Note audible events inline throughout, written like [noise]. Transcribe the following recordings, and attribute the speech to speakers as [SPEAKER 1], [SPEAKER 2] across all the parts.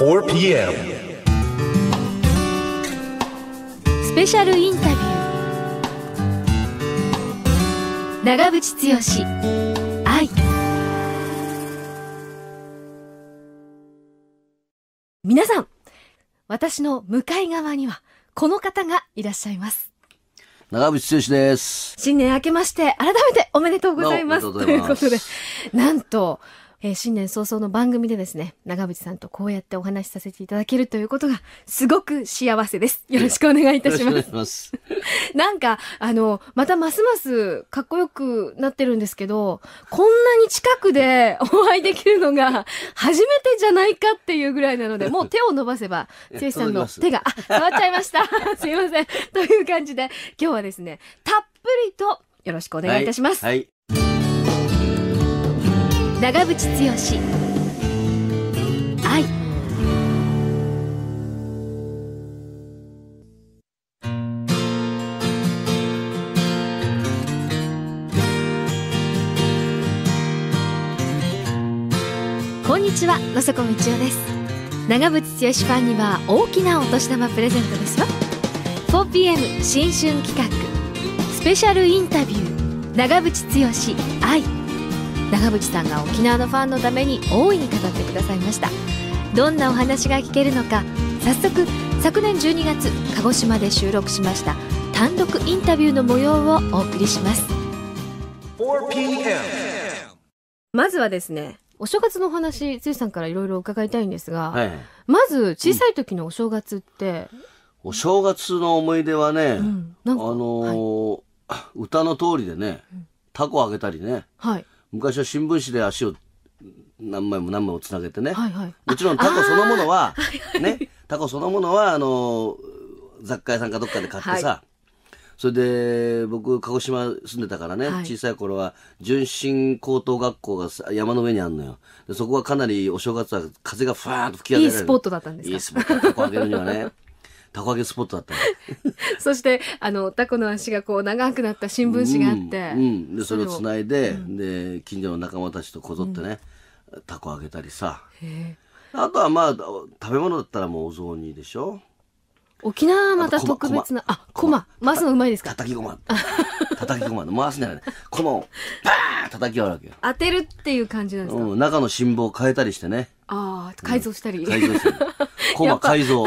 [SPEAKER 1] 4 p.m.
[SPEAKER 2] スペシャルインタビュー長渕剛愛皆さん私の向かい側にはこの方がいらっしゃいます
[SPEAKER 1] 長渕剛です
[SPEAKER 2] 新年明けまして改めておめでとうございますということでなんとえー、新年早々の番組でですね、長渕さんとこうやってお話しさせていただけるということが、すごく幸せです。よろしくお願いいたします。ます [laughs] なんか、あの、またますますかっこよくなってるんですけど、こんなに近くでお会いできるのが初めてじゃないかっていうぐらいなので、[laughs] もう手を伸ばせば、剛さんの手が、あ、触っちゃいました。[laughs] すいません。という感じで、今日はですね、たっぷりとよろしくお願いいたします。はいはい長渕剛愛こんにちは野底道夫です長渕剛ファンには大きなお年玉プレゼントですよ 4pm 新春企画スペシャルインタビュー長渕剛長渕さんが沖縄のファンのために大いに語ってくださいましたどんなお話が聞けるのか早速昨年12月鹿児島で収録しました単独インタビューの模様をお送りしますまずはですねお正月のお話剛さんからいろいろ伺いたいんですが、はい、まず小さい時のお正月って、うん、
[SPEAKER 1] お正月の思い出はね、うん、あのーはい、歌の通りでね、タコあげたりね、はい、昔は新聞紙で足を何枚も何枚もつなげてね、はいはい、もちろんタコそのものはねタコそのものはあの雑貨屋さんかどっかで買ってさ、はい、それで僕鹿児島住んでたからね、はい、小さい頃は純真高等学校が山の上にあるのよでそこはかなりお正月は風がふわーっと吹き上げられるいいスポットだったんですかいいスポットタコ揚げるにはねたこ揚げスポットだった
[SPEAKER 2] [laughs] そしてあのタコの足がこう長くなった新聞紙があって、うん、う
[SPEAKER 1] ん、でそれをつないでうん、で近所の仲間たちとこぞってね、うん、タコ揚げたりさあとはまあ食べ物だったらもうお雑煮でしょ
[SPEAKER 2] 沖縄はまた特別なあこま回すのうまいですかたた
[SPEAKER 1] きごま叩きごま回すんじゃないこマをバーン叩き割るわけよ
[SPEAKER 2] 当てるっていう感じなんで
[SPEAKER 1] すか、うん、中の辛抱変えたりしてね
[SPEAKER 2] ああ改造したり、うん、改造したりこま改造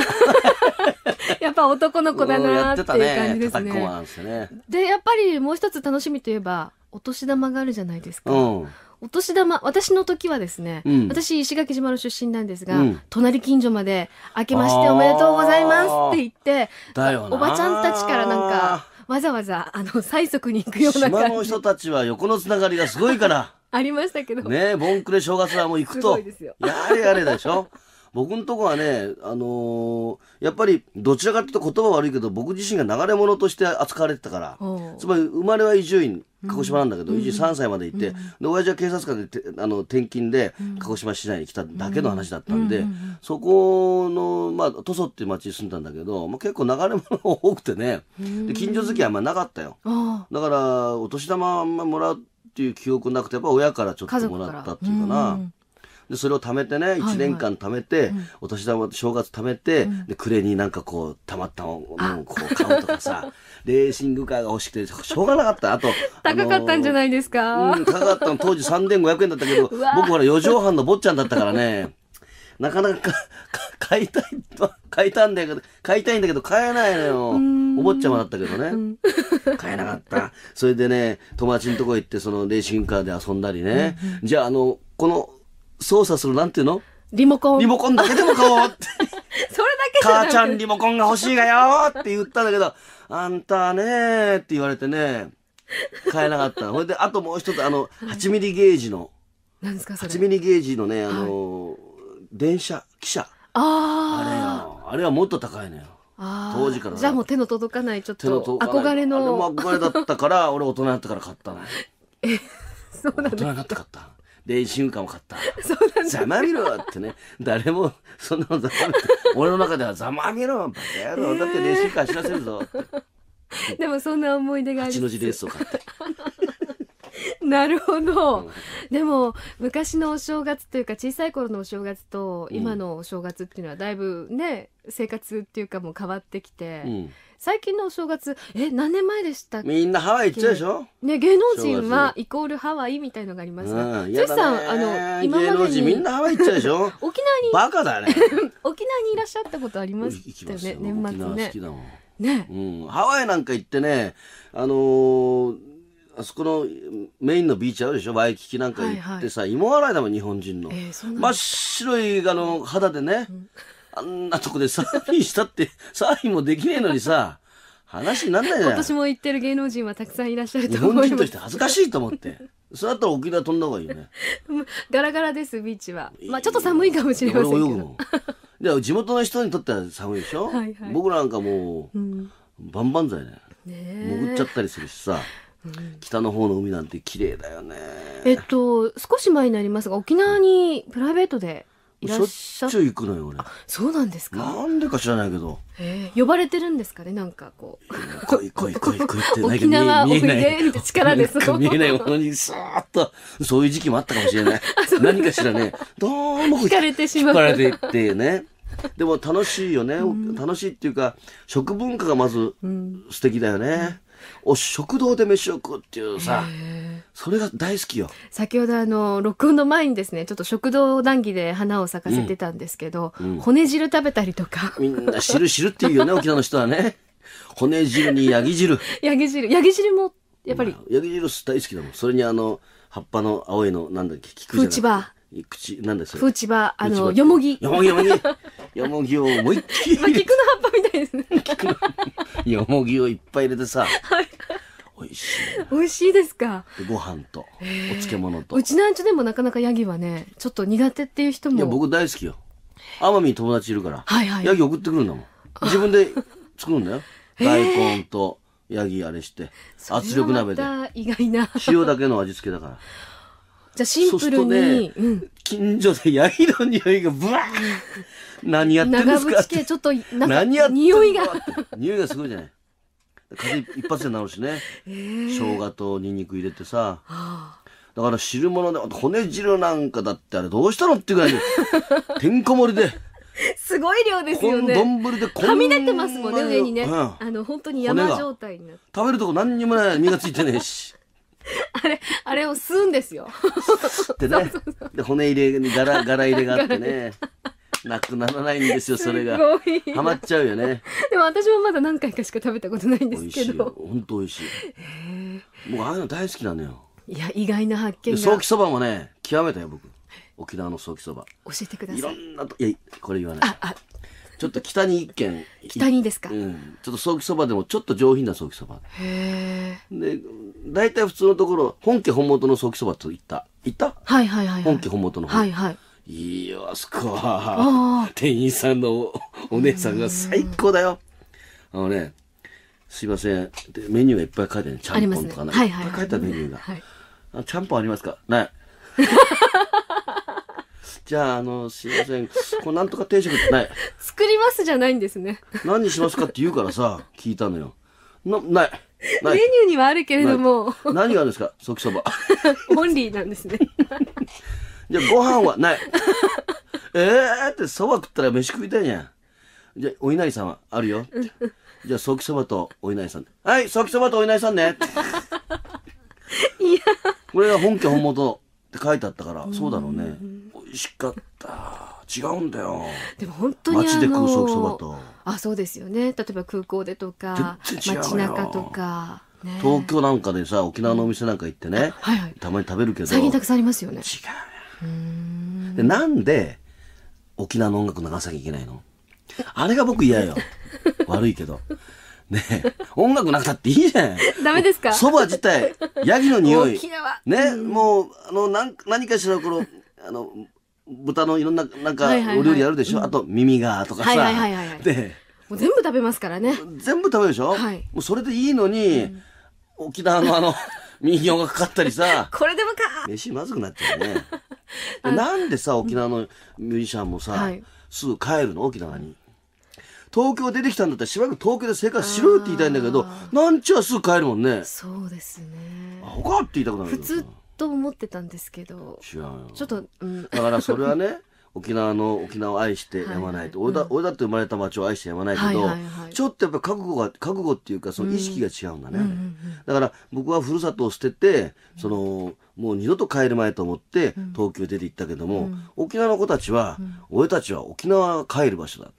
[SPEAKER 2] [laughs] やっぱ男の子だなっていう感じですね。ねねでやっぱりもう一つ楽しみといえばお年玉があるじゃないですか。うんお年玉、私の時はですね、うん、私、石垣島の出身なんですが、うん、隣近所まで、明けましておめでとうございますって言って、おばちゃんたちからなんか、わざわざ、あの、催促に行くような感じ。島
[SPEAKER 1] の人たちは横のつながりがすごいから。
[SPEAKER 2] [laughs] ありましたけど。
[SPEAKER 1] ねボンクレ正月はもう行くと。やれやれでしょ僕のとこはね、あのー、やっぱりどちらかというと言葉悪いけど僕自身が流れ者として扱われてたからつまり生まれは伊集院鹿児島なんだけど、伊集院3歳までいて、うん、で親父は警察官であの転勤で鹿児島市内に来ただけの話だったんで、そこの、まあ、トソっていう町に住んだんだけど、まあ、結構流れ物多くてねで近所付き合いあんまなかったよだからお年玉あんまもらうっていう記憶なくてやっぱ親からちょっともらったっていうかな。でそれを貯めてね1年間貯めて、お年玉正月貯めて、で暮れになんかこうたまったものをこう買うとかさ [laughs] レーシングカーが欲しくてしょうがなかったあと高かったんじゃな
[SPEAKER 2] いですか、うん、高かったの当時
[SPEAKER 1] 3500円だったけど僕ほら4畳半の坊ちゃんだったからねなかなか買いたい買いたんだけど買いたいんだけど買えないのよお坊ちゃまだったけどね、買えなかったそれでね友達のとこ行ってそのレーシングカーで遊んだりね、じゃああのこの操作する、なんていうのリモコン。リモコンだけでも買おうって。[laughs] それだ
[SPEAKER 2] け母ちゃんリ
[SPEAKER 1] モコンが欲しいがよって言ったんだけど、あんたねーって言われてね、買えなかった。ほいで、あともう一つ、あの、8ミリゲージの、何ですかそれ。8ミリゲージのね、あの、はい、電車、汽車。
[SPEAKER 2] ああ。あれ
[SPEAKER 1] よ。あれはもっと高いのよ。
[SPEAKER 2] 当時からじゃあもう手の届かないちょっと憧れのあれも憧れだ
[SPEAKER 1] ったから俺大人になってから買ったの [laughs] え
[SPEAKER 2] そうなん大人になって買った
[SPEAKER 1] で新遊を買った [laughs] ざまみろってね誰もそんなのざまみろ俺の中ではざまみろバカ野郎だって練習館知らせるぞ
[SPEAKER 2] でもそんな思い出がある。八の字レースを買って。[laughs] なるほど、うん、でも昔のお正月というか小さい頃のお正月と今のお正月っていうのはだいぶね、うん、生活っていうかもう変わってきて、うん、最近のお正月え何年前でしたっけみんなハワイ行っちゃうでしょ、ね、芸能人はイコールハワイみたいのがありますが剛、ね、さんあの今までにみんな
[SPEAKER 1] ハワイ行っちゃうでしょ [laughs]
[SPEAKER 2] 沖縄にバカだね [laughs] 沖縄にいらっしゃったことありますたよね年末
[SPEAKER 1] ねね、うん、ハワイなんか行ってね、あのー、あそこのメインのビーチあるでしょワイキキなんか行ってさ、はいはい、芋洗いだもん日本人の、えー、真っ白いあの肌でね、うん、あんなとこでサーフィンしたってサーフィンもできねえのにさ [laughs] 話になんないじゃない今年
[SPEAKER 2] も行ってる芸能人はたくさんいらっしゃると思います日本人として恥ず
[SPEAKER 1] かしいと思ってそれだったら沖縄飛んだ方がいいよね
[SPEAKER 2] [laughs] ガラガラですビーチはまあちょっと寒いかもしれませんけど泳ぐもん
[SPEAKER 1] で地元の人にとっては寒いでしょ、はいはい、僕なんかもう、うん、バンバン剤ね
[SPEAKER 2] 潜っちゃった
[SPEAKER 1] りするしさ北の方の海なんて綺麗だよね
[SPEAKER 2] えっと少し前になりますが沖縄にプライベートでいらっ
[SPEAKER 1] しゃっしょっちゅう行くのよ俺
[SPEAKER 2] そうなんですかな
[SPEAKER 1] んでか知らないけど、
[SPEAKER 2] えー、呼ばれてるんですかねなんかこう来い来い来い来いって沖縄い力で見えないものに
[SPEAKER 1] さーっとそういう時期もあったかもしれない [laughs] 何かしらねどうも引かれてしまう引かれてってね [laughs] でも楽しいよね、楽しいっていうか食文化がまず素敵だよね、うんお食堂で飯を食うっていうさそれが大好きよ
[SPEAKER 2] 先ほどあの録音の前にですねちょっと食堂談義で花を咲かせてたんですけど、うんうん、骨汁食べたりとか
[SPEAKER 1] みんな汁汁っていうよね沖縄の人はね [laughs] 骨汁にヤギ汁
[SPEAKER 2] ヤギ汁ヤギ汁もやっぱ
[SPEAKER 1] り、まあ、ヤギ汁大好きだもんそれにあの葉っぱの青いのなんだっけ菊じゃなくてフーチバー口、なんですよ。フチ
[SPEAKER 2] バ、あの、よもぎ。よもぎ、よもぎ。
[SPEAKER 1] [laughs] よもぎを思いっきり。菊の葉っぱみたいですね。[laughs] よもぎをいっぱい入れてさ。はい。
[SPEAKER 2] 美味しい。美味しいですか。
[SPEAKER 1] ご飯と、お漬物と。う
[SPEAKER 2] ちなんちゅでもなかなかヤギはね、ちょっと苦手っていう人も。いや、僕
[SPEAKER 1] 大好きよ。奄美に友達いるから。はいはい。ヤギ送ってくるんだもん。自分で作るんだよ。大根とヤギあれして、圧力鍋で。
[SPEAKER 2] 意外な。塩だ
[SPEAKER 1] けの味付けだから。
[SPEAKER 2] じゃあシンプルに、ねうん、近
[SPEAKER 1] 所でヤギの匂いがブワー何やってるんですか長渕家
[SPEAKER 2] ちょっと何やって匂いが
[SPEAKER 1] [laughs] 匂いがすごいじゃない風一発で治るしね、えー、生姜とニンニク入れてさ、だから汁物で骨汁なんかだってあれどうしたのってぐらいで [laughs] てんこ盛りで。
[SPEAKER 2] すごい量ですよね。丼でこんはみ出てますもんね、上にね。うん、あの、本当に山状態になって。
[SPEAKER 1] 食べるとこ何にもない。身がついてねえし。
[SPEAKER 2] あれ、あれを吸うんですよ。ってね。
[SPEAKER 1] で、骨入れ、柄、柄入れがあってね。なくならないんですよ、それが。ハマっちゃうよね。
[SPEAKER 2] でも私もまだ何回かしか食べたことないんですけど。
[SPEAKER 1] 美味しい。美味しい。もうああいうの大好きなのよ。
[SPEAKER 2] いや、意外な発見が。ソーキ
[SPEAKER 1] そばもね、極めたよ、僕。沖縄のソーキそば。教
[SPEAKER 2] えてください。いろん
[SPEAKER 1] なと、いや、これ言わない。あ、あ、ちょっと北に一軒。北にですか。うん。ちょっとソーキそばでも、ちょっと上品なソーキそば。
[SPEAKER 2] へ
[SPEAKER 1] え。で、大体普通のところ、本家本元のソーキそばと行った。行ったはいはいはい、本家本元の方。はいはい。いいよ、あそこは。店員さんのお姉さんが最高だよ。あのね、すいません。メニューがいっぱい書いてる、ちゃんぽんとかね。ねはいはい、いっぱい書いるメニューが。はい、ちゃんぽんありますかない。[laughs] じゃあ、あの、すいません。これなんとか定食ってない。[laughs]
[SPEAKER 2] 作りますじゃないんですね。
[SPEAKER 1] 何にしますかって言うからさ、聞いたのよ。な、ない。メニュ
[SPEAKER 2] ーにはあるけれども。
[SPEAKER 1] 何があるんですかソキそば。
[SPEAKER 2] オンリーなんですね。[laughs]
[SPEAKER 1] じゃあご飯はない。えーってそば食ったら飯食いたいじゃん。じゃあお稲荷さんはあるよ。じゃあソキそばとお稲荷さん。はい、ソキそばとお稲荷さんね。いや。これが本家本元って書いてあったから、そうだろうね。美味しかった。違うんだよ。で
[SPEAKER 2] も本当にあのー、街で空想そばと。あそうですよね例えば空港でとか街中とか、ね、東
[SPEAKER 1] 京なんかでさ沖縄のお店なんか行ってね、はいはい、たまに食べるけど最近た
[SPEAKER 2] くさんありますよね違う
[SPEAKER 1] でなんで沖縄の音楽流さなきゃいけないのあれが僕嫌よ [laughs] 悪いけどね音楽なくたっていいじゃん。
[SPEAKER 2] ダメですか蕎麦自体、ヤギの匂い。ね、う
[SPEAKER 1] もう、あの、なん何かしらこの、あの、豚のいろんな、なんか、お料理あるでしょ、あと、耳がとかさ。はいはいはいはい。で、
[SPEAKER 2] もう全部食べますからね。
[SPEAKER 1] 全部食べるでしょはい。もうそれでいいのに、うん、沖縄のあの、[laughs] 民謡がかかったりさ。これでもか飯まずくなっちゃうね。[laughs] なんでさ、沖縄のミュージシャンもさ、はい、すぐ帰るの沖縄に。東京出てきたんだったらしばらく東京で生活しろって言いたいんだけどなんちゅうすぐ帰るもんねそうですねアかって言いたくなる普通
[SPEAKER 2] と思ってたんですけど違うよちょっと、うん、だからそれはね
[SPEAKER 1] [laughs] 沖縄の沖縄を愛してやまないと、はいはい、俺だ、うん、俺だって生まれた町を愛してやまないけど、はいはいはい、ちょっとやっぱ覚悟が覚悟っていうかその意識が違うんだね、うん、だから僕はふるさとを捨ててそのもう二度と帰る前と思って東京出て行ったけども、うん、沖縄の子たちは、俺たちは沖縄帰る場所だ、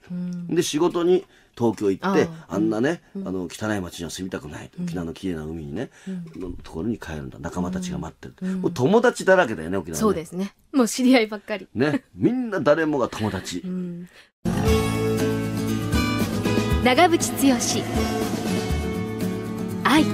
[SPEAKER 1] で仕事に東京行ってあんなね、あの汚い町には住みたくない、沖縄の綺麗な海にね、のところに帰るんだ仲間たちが待ってる、もう友達だらけだよね沖縄、ね、そうです
[SPEAKER 2] ねもう知り合いばっかり
[SPEAKER 1] ねみんな誰もが友達、長
[SPEAKER 2] 渕剛愛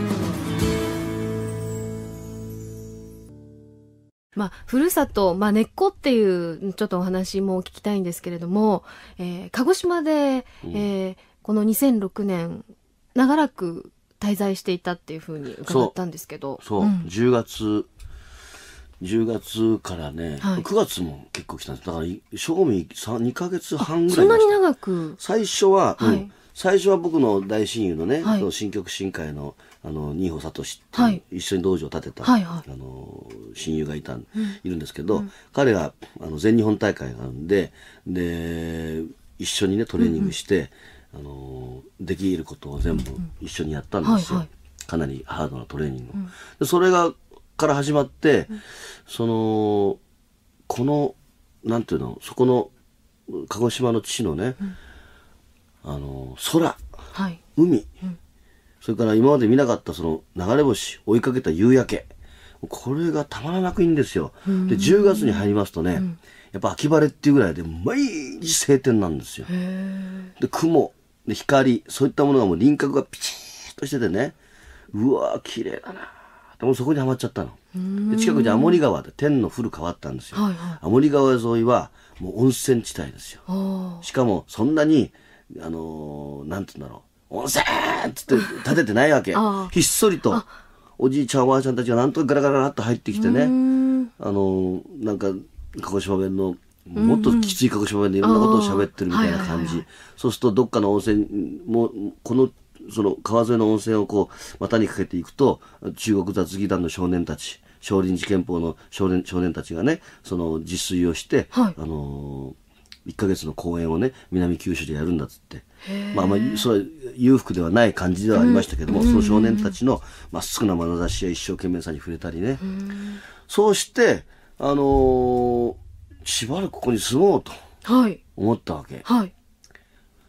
[SPEAKER 2] まあ、ふるさと、まあ、根っこっていうちょっとお話も聞きたいんですけれども、えー、鹿児島で、えー、この2006年長らく滞在していたっていうふうに伺ったんですけどそう、うん、
[SPEAKER 1] 10月10月からね、はい、9月も結構来たんですだから正味2か月半ぐらいそんなに
[SPEAKER 2] 長く
[SPEAKER 1] 最初は、はい、うん最初は僕の大親友のね、はい、新曲新会のあの新保聡って一緒に道場を建てた、はいはい、あの親友がいた、うん、いるんですけど、うん、彼があの全日本大会があるんでで一緒にねトレーニングして、うんうん、あのできることを全部一緒にやったんですよ、かなりハードなトレーニングを。でそれがから始まって、そのこのなんていうのそこの鹿児島の地のね、うんあの空、はい、海、うん、それから今まで見なかったその流れ星追いかけた夕焼けこれがたまらなくいいんですよ。で10月に入りますとね、うん、やっぱ秋晴れっていうぐらいで毎日晴天なんですよ。で雲で光そういったものがもう輪郭がピチッとしててねうわー綺麗だなでもそこにはまっちゃった
[SPEAKER 2] の。近くに青森川
[SPEAKER 1] で天の降る川あったんですよ。はいはい、川沿いはもう温泉地帯ですよ。しかもそんなにあのー、なんつうんだろう、温泉っつって立ててないわけ。ひっそりと、おじいちゃんおばあちゃんたちがなんとかガラガラガラっと入ってきてね、あのー、なんか、鹿児島弁の、
[SPEAKER 2] もっときつ
[SPEAKER 1] い鹿児島弁でいろんなことを喋ってるみたいな感じ。そうすると、どっかの温泉、もこの、その川沿いの温泉をこう、股にかけていくと、中国雑技団の少年たち、少林寺拳法の少年少年たちがね、その自炊をして、はい、あのー1か月の公演をね南九州でやるんだっつって、まあ、まあそれ裕福ではない感じではありましたけども、うん、その少年たちのまっすぐな眼差しや一生懸命さに触れたりね、うん、そうしてあのー、しばらくここに住もうと思ったわけ。はい、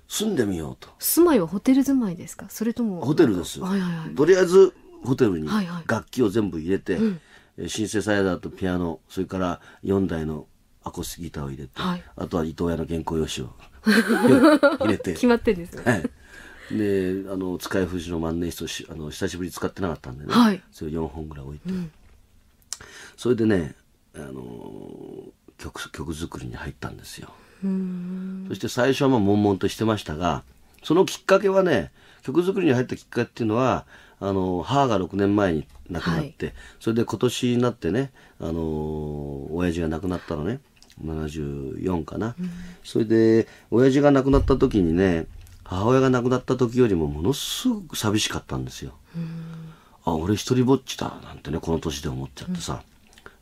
[SPEAKER 1] 住んでみようと
[SPEAKER 2] 住まいはホテル住まいですかそれともホテル
[SPEAKER 1] です、よ、はいはいはい、とりあえずホテルに楽器を全部入れて、はいはいうん、シンセサイザーとピアノそれから4台のアコースギターを入れて、はい、あとは伊藤屋の原稿用紙を
[SPEAKER 2] [laughs] 入れて決まってんですね、はい、
[SPEAKER 1] であの使い藤の万年筆をしあの久しぶりに使ってなかったんでね、はい、それを4本ぐらい置いて、うん、それでねあの曲曲作りに入ったんですよそして最初はまあ悶々としてましたがそのきっかけはね曲作りに入ったきっかけっていうのはあの母が6年前に亡くなって、はい、それで今年になってねあの親父が亡くなったのね74かな、うん、それで親父が亡くなった時にね母親が亡くなった時よりもものすごく寂しかったんですよ。うん、あ俺一人ぼっちだなんてねこの年で思っちゃってさ、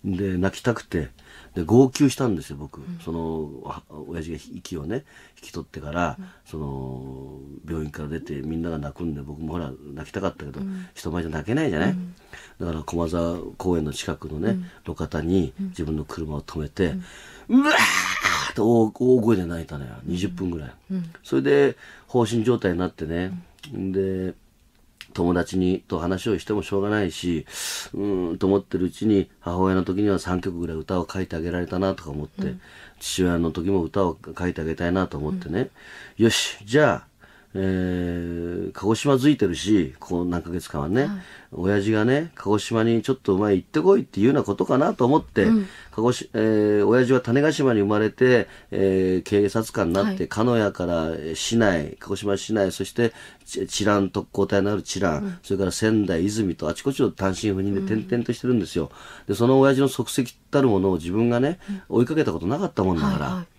[SPEAKER 1] うん、で泣きたくてで号泣したんですよ僕、その親父が息をね引き取ってから、その病院から出てみんなが泣くんで僕もほら泣きたかったけど、人前じゃ泣けないじゃない、だから駒沢公園の近くのね、路肩に自分の車を止めて、うわーっ大声で泣いたのよ20分ぐらい、うん、それで放心状態になってね、うん、で友達にと話をしてもしょうがないしうんと思ってるうちに母親の時には3曲ぐらい歌を書いてあげられたなとか思って、うん、父親の時も歌を書いてあげたいなと思ってね、よしじゃあえー、鹿児島付いてるし、こう何ヶ月間はね、はい、親父がね、鹿児島にちょっとお前行ってこいっていうようなことかなと思って、うん、鹿児えー、親父は種子島に生まれて、えー、警察官になって、鹿、屋から市内、鹿児島市内、そして治安特攻隊のある治安、うん、それから仙台、泉とあちこちを単身赴任で転々としてるんですよ。で、その親父の足跡たるものを自分がね、追いかけたことなかったもんだから、はいはい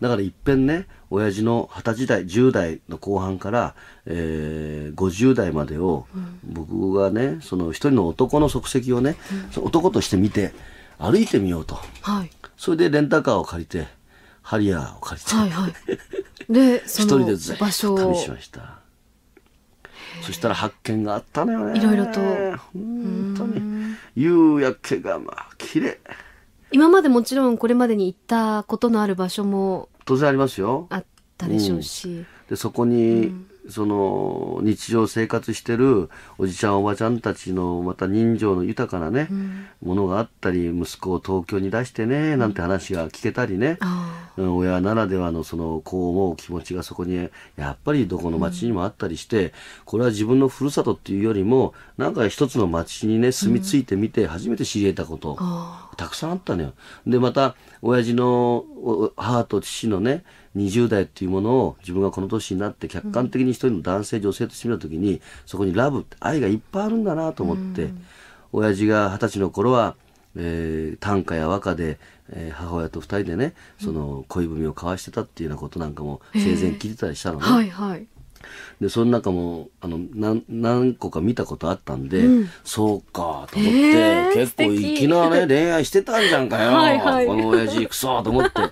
[SPEAKER 1] だからいっぺんね、親父の二十歳代、10代の後半から、えー、50代までを、僕がね、その一人の男の足跡をね、うん、男として見て、歩いてみようと。はい、それでレンタカーを借りて、ハリアーを借り
[SPEAKER 2] て、はいはい、で、[laughs] 一人でずっと旅しま
[SPEAKER 1] した。そしたら発見があったのよね。いろいろと。
[SPEAKER 2] 本当に。
[SPEAKER 1] 夕焼けがまあ、綺麗。
[SPEAKER 2] 今までもちろんこれまでに行ったことのある場所も
[SPEAKER 1] 当然ありますよあったでしょうし、うん、でそこにその日常生活してるおじちゃんおばちゃんたちのまた人情の豊かなね、うん、ものがあったり息子を東京に出してねなんて話が聞けたりね、うん、親ならではのそのこう思う気持ちがそこにやっぱりどこの町にもあったりして、うん、これは自分のふるさとっていうよりもなんか一つの町にね住み着いてみて初めて知り得たこと、たくさんあったのよ。でまた親父の母と父のね20代っていうものを自分がこの年になって客観的に一人の男性、女性として見た時にそこにラブ愛がいっぱいあるんだなと思って、親父が二十歳の頃は、えー、短歌や和歌で、えー、母親と二人でねその恋文を交わしてたっていうようなことなんかも生前聞いてたりしたのね。えーはいはいでその中もあの何何個か見たことあったんで、うん、そうかと思って、えー、結構粋なね恋愛してたんじゃんかよ [laughs] はい、この親父クソと思って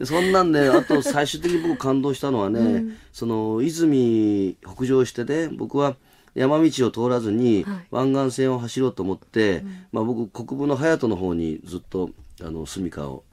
[SPEAKER 1] でそんなんであと最終的に僕感動したのはね、うん、その泉北上してね僕は山道を通らずに湾岸線を走ろうと思って、はい、まあ、僕国分の隼人の方にずっとあの住みかを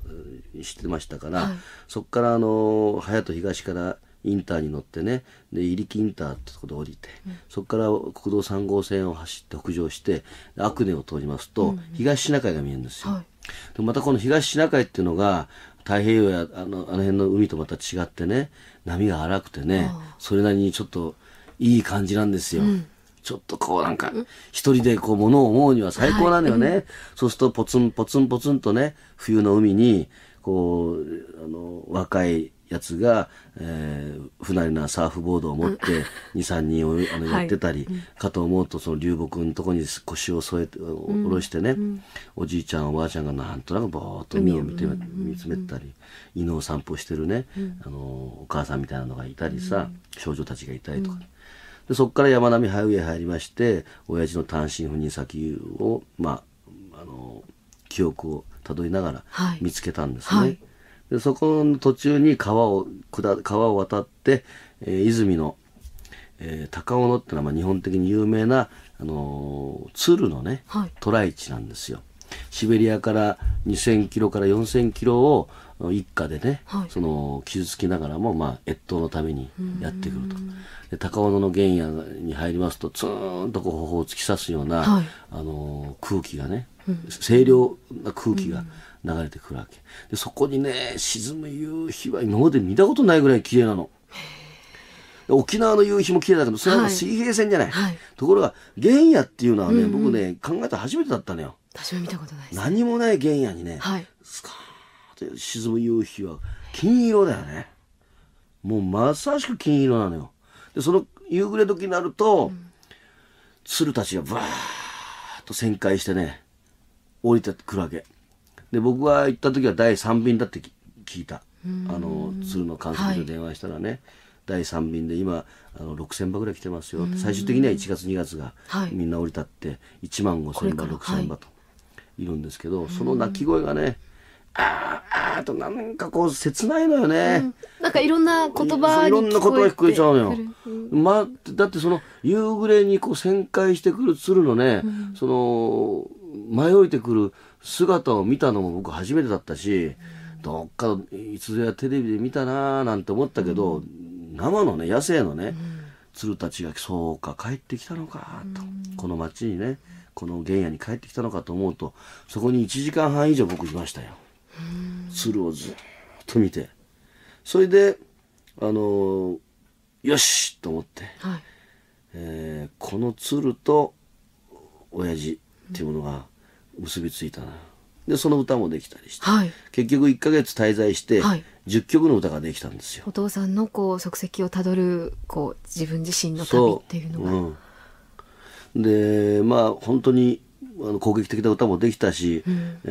[SPEAKER 1] してましたから、はい、そこからあの隼人東からインターに乗ってねで入木インターってとこで降りて、うん、そこから国道3号線を走って北上して阿久根を通りますと、東シナ海が見えるんですよ。はい、でまたこの東シナ海っていうのが太平洋やあのあの辺の海とまた違ってね波が荒くてねそれなりにちょっといい感じなんですよ。うんちょっとこうなんか、一人でこう物を思うには最高なのよね、はいうん。そうするとポツンポツンポツンとね、冬の海に、こう、あの、若いやつが、えー、不慣れなサーフボードを持って23 [laughs] 人をあのやってたり、はい、かと思うとその流木のとこに腰を添えて下ろしてね、うん、おじいちゃんおばあちゃんがなんとなくぼーっと海を見て、うん、見つめたり犬を散歩してるね、うん、あのお母さんみたいなのがいたりさ、少女たちがいたりとか、でそこから山並ハイウェイ入りまして親父の単身赴任先をまああの記憶をたどりながら見つけたんですね。はいはいでそこの途中に川を下川を渡って、えー、泉の、えー、高尾野ってのはまあ日本的に有名な、あのー、鶴のね、渡来トライ地なんですよ。シベリアから2,000キロから4,000キロを一家でね、はい、その傷つきながらも、まあ、越冬のためにやってくるとで高尾野の原野に入りますとツーンとこう頬を突き刺すような、はい、あのー、空気がね清涼な空気が、流れてくるわけでそこにね沈む夕日は今まで見たことないぐらい綺麗なの。沖縄の夕日も綺麗だけどそれは水平線じゃない、はいはい、ところが原野っていうのはね、うんうん、僕ね考えた初めてだったのよ私も見たことない、ね、何もない原野にね、はい、スカーと沈む夕日は金色だよねもうまさしく金色なのよでその夕暮れ時になると、うん、鶴たちがバーッと旋回してね降りてくるわけで僕は行った時は第3便だって聞いたあの鶴の観測で電話したらね、はい、第3便で今あの6,000羽ぐらい来てますよ最終的には1月2月がみんな降り立って1万5,000羽6,000羽といるんですけど、はい、その鳴き声がねあーあーとなんかこう切ないのよね、うん、
[SPEAKER 2] なんかいろんな言葉いろんな言葉聞こえちゃうのよ、
[SPEAKER 1] まあ、だってその夕暮れにこう旋回してくる鶴のね、うん、その迷いてくる姿を見たのも僕初めてだったし、どっかいつぞやテレビで見たなーなんて思ったけど、うん、生のね野生のね、うん、鶴たちがそうか帰ってきたのかと、うん、この町にねこの原野に帰ってきたのかと思うとそこに1時間半以上僕いましたよ、鶴をずっと見てそれであのー、よしと思って、はい、えー、この鶴と親父っていうものが、結びついたなでその歌もできたりして、はい、結局1か月滞在して、はい、10曲の歌ができたんですよ
[SPEAKER 2] お父さんのこう足跡をたどるこう自分自身の旅っていう
[SPEAKER 1] のが。うん、でまあ本当にあの攻撃的な歌もできたし、うん、え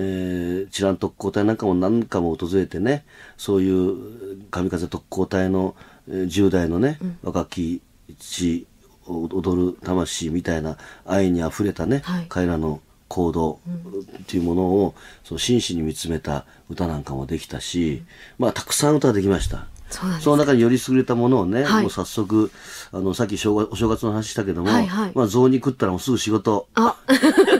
[SPEAKER 1] ー、知覧特攻隊なんかも何かも訪れてねそういう神風特攻隊の10代のね、うん、若き血踊る魂みたいな愛にあふれたね、はい、彼らの行動っていうものを、その真摯に見つめた歌なんかもできたし、まあ、たくさん歌できました。そその中により優れたものをね、はい、もう早速あのさっき正月お正月の話したけども、はいはい、まあ、雑煮食ったらもうすぐ仕事
[SPEAKER 2] あ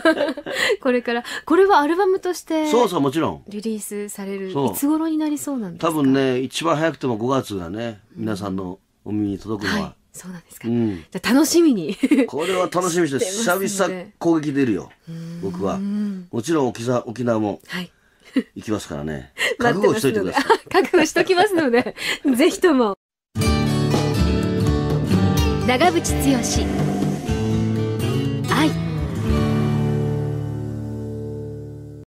[SPEAKER 2] [laughs] これからこれはアルバムとしてそうそうもちろんリリースされるいつ頃になりそうなんで
[SPEAKER 1] すか多分ね一番早くても5月がね皆さんのお耳に届くのは、はいそうなんですか、うん、
[SPEAKER 2] じゃ楽しみに
[SPEAKER 1] これは楽しみして [laughs] 久々攻撃出るよ僕はもちろん沖沖縄も、はい行きますからね。
[SPEAKER 2] [laughs] 覚悟しといてください。[laughs] 覚悟しときますので、ぜひとも。長渕剛。